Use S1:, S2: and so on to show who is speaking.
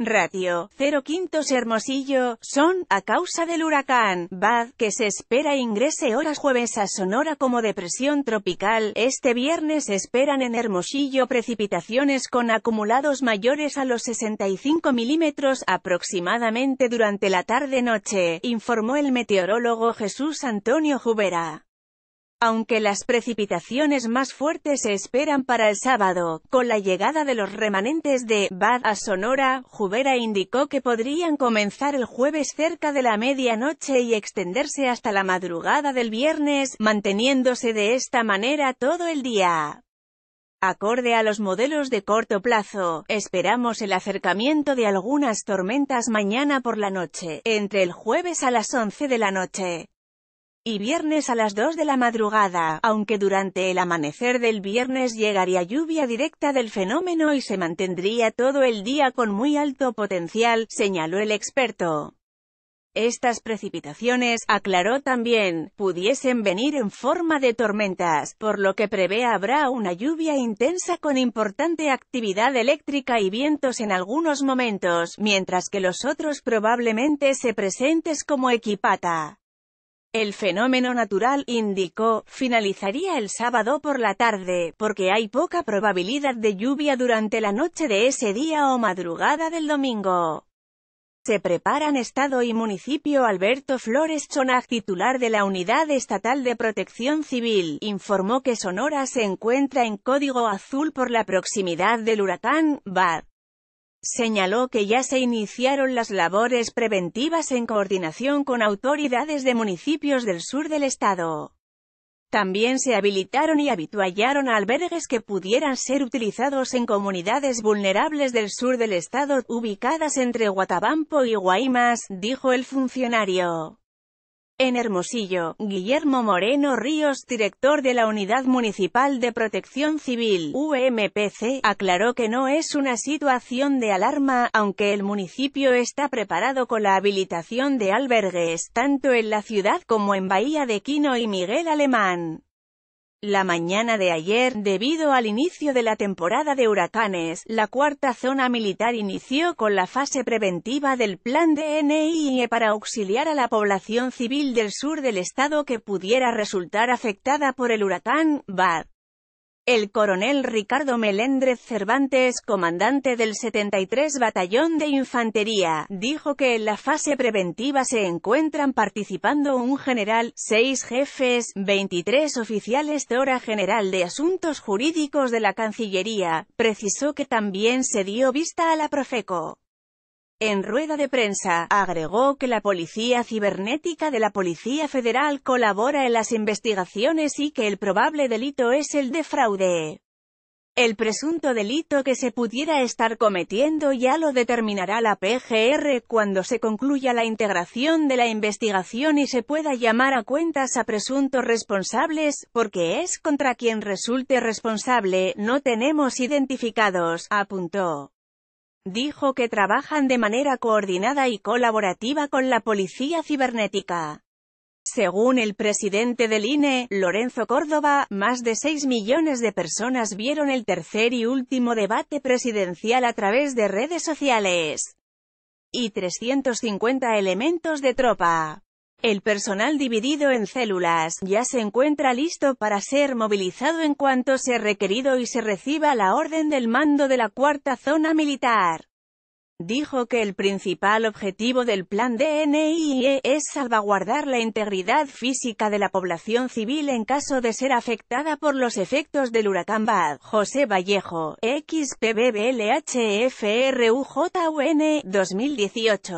S1: Ratio, 0 quintos Hermosillo, son, a causa del huracán, Bad, que se espera ingrese horas jueves a Sonora como depresión tropical, este viernes esperan en Hermosillo precipitaciones con acumulados mayores a los 65 milímetros aproximadamente durante la tarde-noche, informó el meteorólogo Jesús Antonio Jubera aunque las precipitaciones más fuertes se esperan para el sábado, con la llegada de los remanentes de Bad a Sonora, Jubera indicó que podrían comenzar el jueves cerca de la medianoche y extenderse hasta la madrugada del viernes, manteniéndose de esta manera todo el día. Acorde a los modelos de corto plazo, esperamos el acercamiento de algunas tormentas mañana por la noche, entre el jueves a las 11 de la noche y viernes a las 2 de la madrugada, aunque durante el amanecer del viernes llegaría lluvia directa del fenómeno y se mantendría todo el día con muy alto potencial, señaló el experto. Estas precipitaciones, aclaró también, pudiesen venir en forma de tormentas, por lo que prevé habrá una lluvia intensa con importante actividad eléctrica y vientos en algunos momentos, mientras que los otros probablemente se presentes como equipata. El fenómeno natural, indicó, finalizaría el sábado por la tarde, porque hay poca probabilidad de lluvia durante la noche de ese día o madrugada del domingo. Se preparan Estado y municipio Alberto Flores Chonag, titular de la Unidad Estatal de Protección Civil, informó que Sonora se encuentra en código azul por la proximidad del huracán Bad. Señaló que ya se iniciaron las labores preventivas en coordinación con autoridades de municipios del sur del estado. También se habilitaron y habituallaron a albergues que pudieran ser utilizados en comunidades vulnerables del sur del estado, ubicadas entre Guatabampo y Guaymas, dijo el funcionario. En Hermosillo, Guillermo Moreno Ríos, director de la Unidad Municipal de Protección Civil, UMPC, aclaró que no es una situación de alarma, aunque el municipio está preparado con la habilitación de albergues, tanto en la ciudad como en Bahía de Quino y Miguel Alemán. La mañana de ayer, debido al inicio de la temporada de huracanes, la cuarta zona militar inició con la fase preventiva del plan DNIE e para auxiliar a la población civil del sur del estado que pudiera resultar afectada por el huracán Bad. El coronel Ricardo Meléndez Cervantes, comandante del 73 Batallón de Infantería, dijo que en la fase preventiva se encuentran participando un general, seis jefes, 23 oficiales de Hora General de Asuntos Jurídicos de la Cancillería, precisó que también se dio vista a la Profeco. En rueda de prensa, agregó que la Policía Cibernética de la Policía Federal colabora en las investigaciones y que el probable delito es el de fraude. El presunto delito que se pudiera estar cometiendo ya lo determinará la PGR cuando se concluya la integración de la investigación y se pueda llamar a cuentas a presuntos responsables, porque es contra quien resulte responsable, no tenemos identificados, apuntó dijo que trabajan de manera coordinada y colaborativa con la policía cibernética. Según el presidente del INE, Lorenzo Córdoba, más de 6 millones de personas vieron el tercer y último debate presidencial a través de redes sociales y 350 elementos de tropa. El personal dividido en células, ya se encuentra listo para ser movilizado en cuanto sea requerido y se reciba la orden del mando de la cuarta zona militar. Dijo que el principal objetivo del plan DNIE es salvaguardar la integridad física de la población civil en caso de ser afectada por los efectos del huracán Bad. José Vallejo, XPBBLHFRUJUN, 2018.